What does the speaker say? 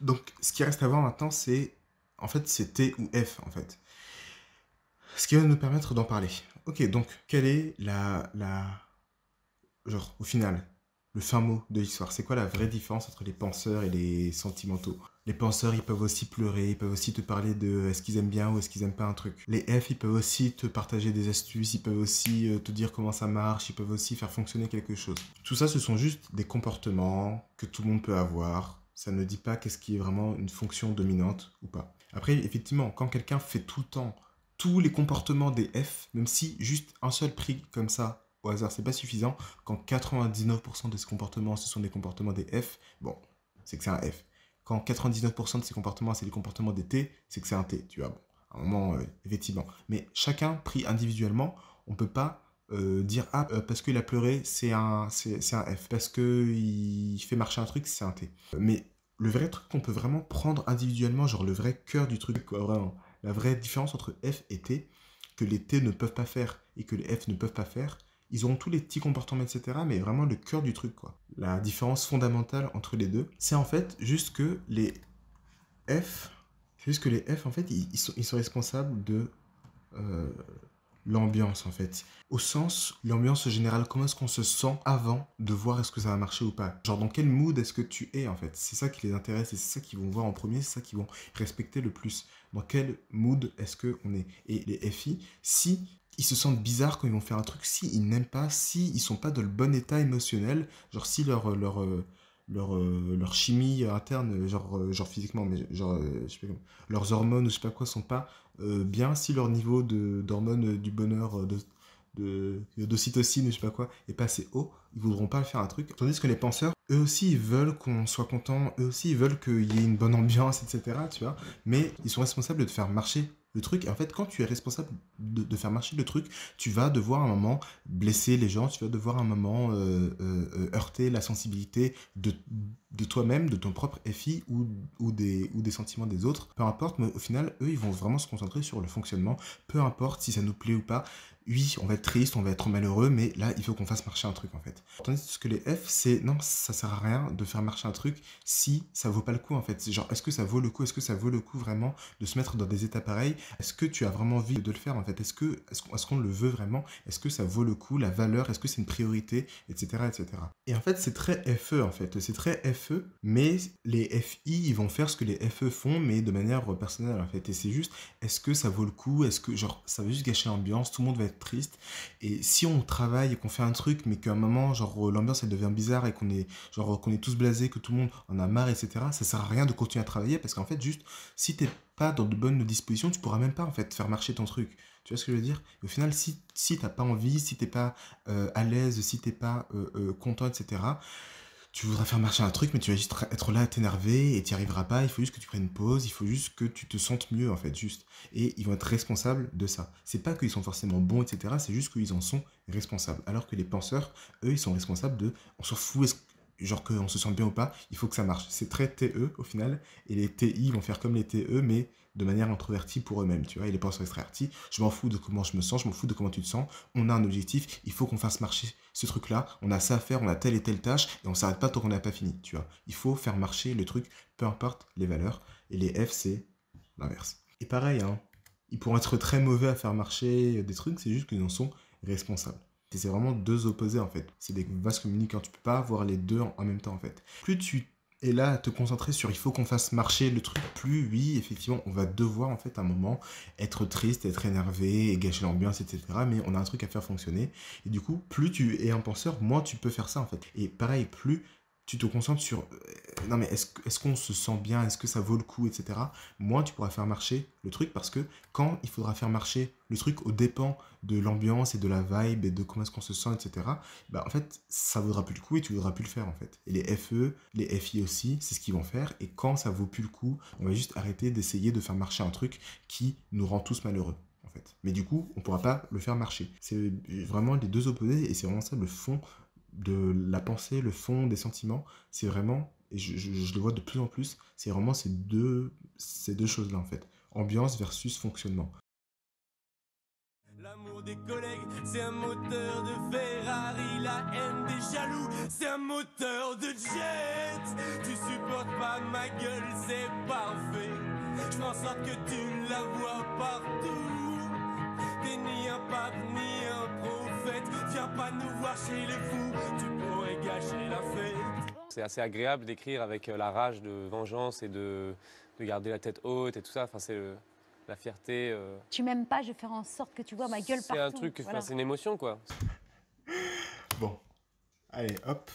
Donc, ce qui reste à voir maintenant, c'est en fait, c'est T ou F en fait. Ce qui va nous permettre d'en parler. Ok, donc, quelle est la, la. Genre, au final, le fin mot de l'histoire C'est quoi la vraie différence entre les penseurs et les sentimentaux Les penseurs, ils peuvent aussi pleurer, ils peuvent aussi te parler de est-ce qu'ils aiment bien ou est-ce qu'ils aiment pas un truc. Les F, ils peuvent aussi te partager des astuces, ils peuvent aussi euh, te dire comment ça marche, ils peuvent aussi faire fonctionner quelque chose. Tout ça, ce sont juste des comportements que tout le monde peut avoir, ça ne dit pas qu'est-ce qui est vraiment une fonction dominante ou pas. Après, effectivement, quand quelqu'un fait tout le temps tous les comportements des F, même si juste un seul prix comme ça au hasard, c'est pas suffisant, quand 99% de ses comportements, ce sont des comportements des F, bon, c'est que c'est un F. Quand 99% de ses comportements, c'est les comportements des T, c'est que c'est un T, tu vois. Bon, à un moment, euh, effectivement. Mais chacun pris individuellement, on ne peut pas euh, dire ah euh, parce qu'il a pleuré c'est un un F parce qu'il fait marcher un truc c'est un T mais le vrai truc qu'on peut vraiment prendre individuellement, genre le vrai cœur du truc, quoi, vraiment. La vraie différence entre F et T, que les T ne peuvent pas faire et que les F ne peuvent pas faire, ils ont tous les petits comportements, etc., mais vraiment le cœur du truc, quoi. La différence fondamentale entre les deux, c'est en fait juste que les F, juste que les F, en fait, ils, sont, ils sont, responsables de euh, l'ambiance en fait. Au sens, l'ambiance générale, comment est-ce qu'on se sent avant de voir est-ce que ça va marcher ou pas Genre dans quel mood est-ce que tu es en fait C'est ça qui les intéresse et c'est ça qu'ils vont voir en premier, c'est ça qu'ils vont respecter le plus. Dans quel mood est-ce qu'on est Et les FI, si ils se sentent bizarres quand ils vont faire un truc, si ils n'aiment pas, si ils sont pas dans le bon état émotionnel, genre si leur... leur euh, leur, euh, leur chimie interne, genre, euh, genre physiquement, mais genre, euh, je sais pas, leurs hormones ou je sais pas quoi sont pas bien si leur niveau d'hormones du bonheur, de d'ocytocine ou je sais pas quoi, est pas assez haut, ils voudront pas faire un truc. Tandis que les penseurs, eux aussi, ils veulent qu'on soit content, eux aussi, ils veulent qu'il y ait une bonne ambiance, etc., tu vois, mais ils sont responsables de faire marcher le truc. en fait, quand tu es responsable de, faire marcher le truc, tu vas devoir un moment blesser les gens, tu vas devoir un moment euh, euh, euh, heurter la sensibilité de, de toi-même, de ton propre FI ou, ou, des, ou des sentiments des autres, peu importe, mais au final, eux, ils vont vraiment se concentrer sur le fonctionnement, peu importe si ça nous plaît ou pas. Oui, on va être triste, on va être malheureux, mais là, il faut qu'on fasse marcher un truc en fait. Tandis que les F, c'est non, ça sert à rien de faire marcher un truc si ça vaut pas le coup en fait. C'est genre, est-ce que ça vaut le coup Est-ce que ça vaut le coup vraiment de se mettre dans des états pareils Est-ce que tu as vraiment envie de le faire en fait Est-ce que est-ce qu'on le veut vraiment Est-ce que ça vaut le coup La valeur Est-ce que c'est une priorité Etc. etc. Et en fait, c'est très FE en fait. C'est très f e E, mais les FI, ils vont faire ce que les FE font, mais de manière euh, personnelle en fait. Et c'est juste, est-ce que ça vaut le coup Est-ce que, genre, ça va juste gâcher l'ambiance Tout le monde va être triste. Et si on travaille et qu'on fait un truc, mais qu'à un moment, genre, euh, l'ambiance, elle devient bizarre et qu'on est, genre, euh, qu'on est tous blasés, que tout le monde en a marre, etc., ça sert à rien de continuer à travailler parce qu'en fait, juste, si t'es pas dans de bonnes dispositions, tu pourras même pas, en fait, faire marcher ton truc. Tu vois ce que je veux dire Au final, si, si t'as pas envie, si t'es pas à l'aise, si t'es pas content, etc., tu voudras faire marcher un truc, mais tu vas juste être là à t'énerver et tu arriveras pas. Il faut juste que tu prennes une pause, il faut juste que tu te sentes mieux, en fait, juste. Et ils vont être responsables de ça. C'est pas qu'ils sont forcément bons, etc. C'est juste qu'ils en sont responsables. Alors que les penseurs, eux, ils sont responsables de on s'en fout, genre qu'on se sent bien ou pas, il faut que ça marche. C'est très TE au final, et les TI vont faire comme les TE, mais de manière introvertie pour eux-mêmes, tu vois. Et les penseurs extravertis, je m'en fous de comment je me sens, je m'en fous de comment tu te sens, on a un objectif, il faut qu'on fasse marcher ce truc-là, on a ça à faire, on a telle et telle tâche, et on s'arrête pas tant qu'on n'a pas fini, tu vois. Il faut faire marcher le truc, peu importe les valeurs, et les F, c'est l'inverse. Et pareil, hein, ils pourront être très mauvais à faire marcher des trucs, c'est juste qu'ils en sont responsables. C'est vraiment deux opposés en fait. C'est des vases communicants. Tu peux pas avoir les deux en même temps en fait. Plus tu es là à te concentrer sur il faut qu'on fasse marcher le truc plus oui effectivement on va devoir en fait à un moment être triste être énervé gâcher l'ambiance etc mais on a un truc à faire fonctionner et du coup plus tu es un penseur moins tu peux faire ça en fait et pareil plus tu te concentres sur euh, non mais est-ce qu'on se sent bien, est-ce que ça vaut le coup, etc. Moi, tu pourras faire marcher le truc parce que quand il faudra faire marcher le truc au dépens de l'ambiance et de la vibe et de comment est-ce qu'on se sent, etc. Bah en fait ça vaudra plus le coup et tu voudras plus le faire en fait. Et les FE, les FI aussi, c'est ce qu'ils vont faire. Et quand ça vaut plus le coup, on va juste arrêter d'essayer de faire marcher un truc qui nous rend tous malheureux. En fait. Mais du coup, on pourra pas le faire marcher. C'est euh, vraiment les deux opposés et c'est vraiment ça le fond de la pensée, le fond, des sentiments, c'est vraiment, et je, je, je, le vois de plus en plus, c'est vraiment ces deux, ces deux choses-là en fait. Ambiance versus fonctionnement. L'amour des collègues, c'est un moteur de Ferrari. La haine des jaloux, c'est un moteur de jet. Tu supportes pas ma gueule, c'est parfait. Je m'en sorte que tu la vois partout. T'es ni un pape, ni un pro pas nous voir chez les fous, tu pourrais gâcher la fête. C'est assez agréable d'écrire avec euh, la rage de vengeance et de, garder la tête haute et tout ça. Enfin, c'est euh, la fierté. Euh. Tu m'aimes pas, je vais faire en sorte que tu vois ma gueule partout. C'est un truc, c'est une émotion quoi. Bon, allez hop,